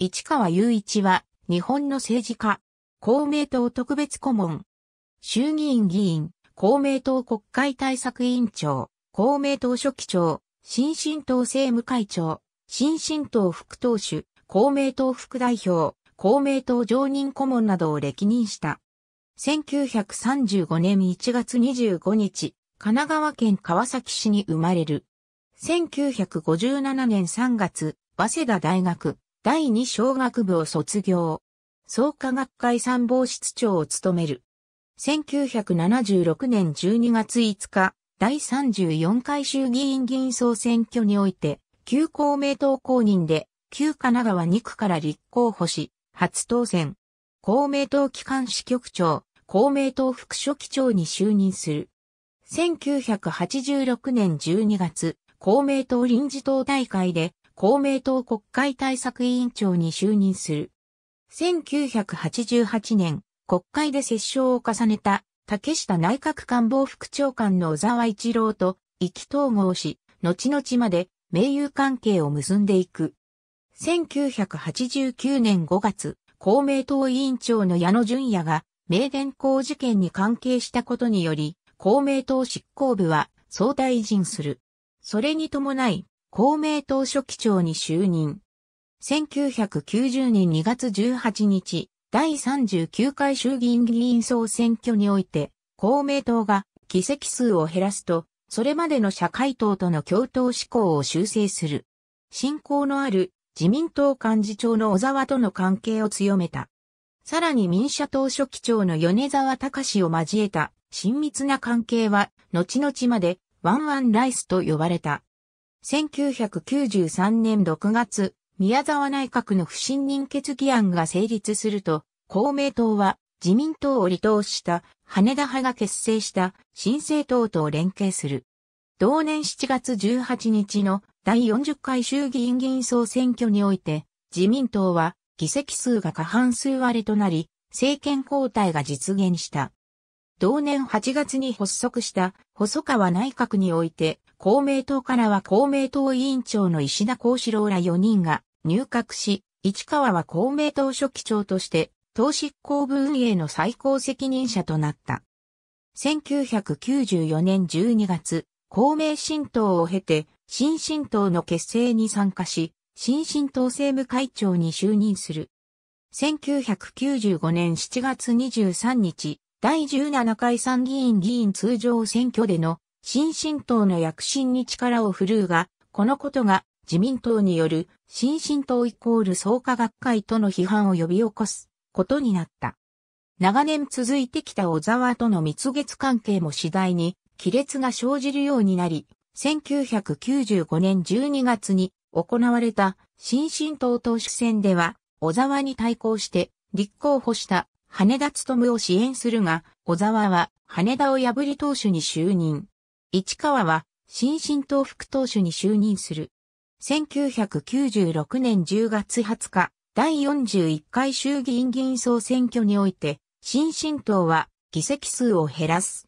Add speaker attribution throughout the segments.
Speaker 1: 市川雄一は、日本の政治家、公明党特別顧問、衆議院議員、公明党国会対策委員長、公明党書記長、新進党政務会長、新進党副党首、公明党副代表、公明党常任顧問などを歴任した。1935年1月25日、神奈川県川崎市に生まれる。1957年3月、早稲田大学、第二小学部を卒業。創価学会参謀室長を務める。1976年12月5日、第34回衆議院議員総選挙において、旧公明党公認で、旧神奈川2区から立候補し、初当選。公明党機関支局長、公明党副書記長に就任する。1986年12月、公明党臨時党大会で公明党国会対策委員長に就任する。1988年、国会で折衝を重ねた竹下内閣官房副長官の小沢一郎と意気統合し、後々まで盟友関係を結んでいく。1989年5月、公明党委員長の矢野淳也が、名電工事件に関係したことにより、公明党執行部は総大臣する。それに伴い、公明党書記長に就任。1990年2月18日、第39回衆議院議員総選挙において、公明党が議席数を減らすと、それまでの社会党との共闘志向を修正する。信仰のある自民党幹事長の小沢との関係を強めた。さらに民社党書記長の米沢隆を交えた親密な関係は、後々までワンワンライスと呼ばれた。1993年6月、宮沢内閣の不信任決議案が成立すると、公明党は自民党を離党した羽田派が結成した新政党と連携する。同年7月18日の第40回衆議院議員総選挙において、自民党は議席数が過半数割れとなり、政権交代が実現した。同年8月に発足した細川内閣において、公明党からは公明党委員長の石田幸四郎ら4人が入閣し、市川は公明党書記長として、党執行部運営の最高責任者となった。1994年12月、公明新党を経て、新新党の結成に参加し、新新党政務会長に就任する。1995年7月23日、第17回参議院議員通常選挙での新進党の躍進に力を振るうが、このことが自民党による新進党イコール創価学会との批判を呼び起こすことになった。長年続いてきた小沢との蜜月関係も次第に亀裂が生じるようになり、1995年12月に行われた新進党党首選では小沢に対抗して立候補した羽田勤を支援するが、小沢は羽田を破り党首に就任。市川は新進党副党首に就任する。1996年10月20日、第41回衆議院議員総選挙において、新進党は議席数を減らす。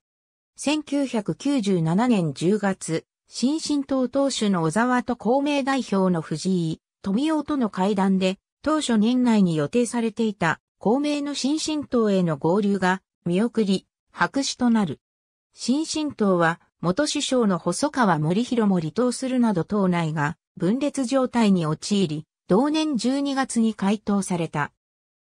Speaker 1: 1997年10月、新進党党首の小沢と公明代表の藤井、富夫との会談で、当初年内に予定されていた公明の新進党への合流が見送り、白紙となる。新進党は元首相の細川森弘も離党するなど党内が分裂状態に陥り、同年12月に解党された。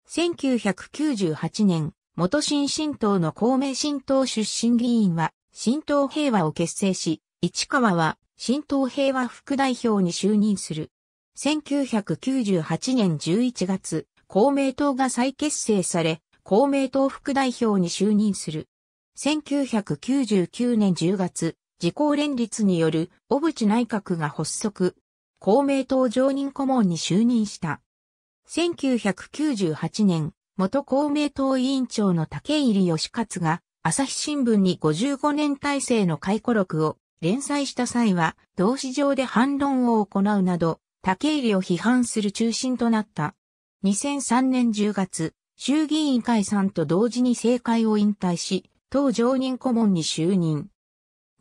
Speaker 1: 1998年、元新進党の公明新党出身議員は、新党平和を結成し、市川は新党平和副代表に就任する。1998年11月、公明党が再結成され、公明党副代表に就任する。1999年10月、自公連立による小渕内閣が発足、公明党常任顧問に就任した。1998年、元公明党委員長の竹入義勝が、朝日新聞に55年体制の回顧録を連載した際は、同市上で反論を行うなど、竹入を批判する中心となった。2003年10月、衆議院解散と同時に政界を引退し、党常任顧問に就任。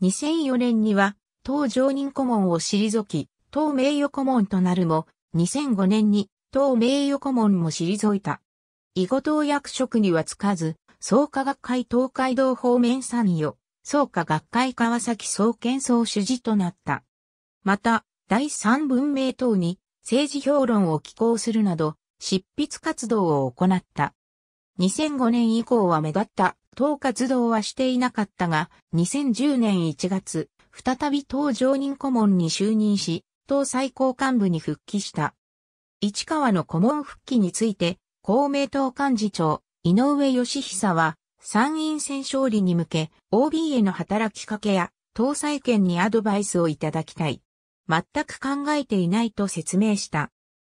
Speaker 1: 2004年には、党常任顧問を退き、党名誉顧問となるも、2005年に党名誉顧問も退いた。囲碁党役職にはつかず、創価学会東海道方面参与、創価学会川崎総研総主事となった。また、第三文明党に政治評論を寄稿するなど、執筆活動を行った。2005年以降は目立った党活動はしていなかったが、2010年1月、再び党常任顧問に就任し、党最高幹部に復帰した。市川の顧問復帰について、公明党幹事長、井上義久は、参院選勝利に向け、OB への働きかけや、党債権にアドバイスをいただきたい。全く考えていないと説明した。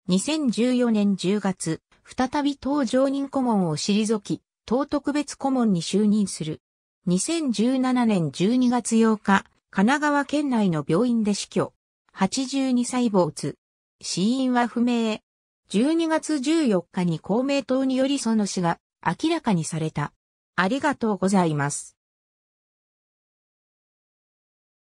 Speaker 1: 2014年10月、再び党常任顧問を退き、党特別顧問に就任する。2017年12月8日、神奈川県内の病院で死去。82歳没。死因は不明。12月14日に公明党によりその死が明らかにされた。ありがとうございます。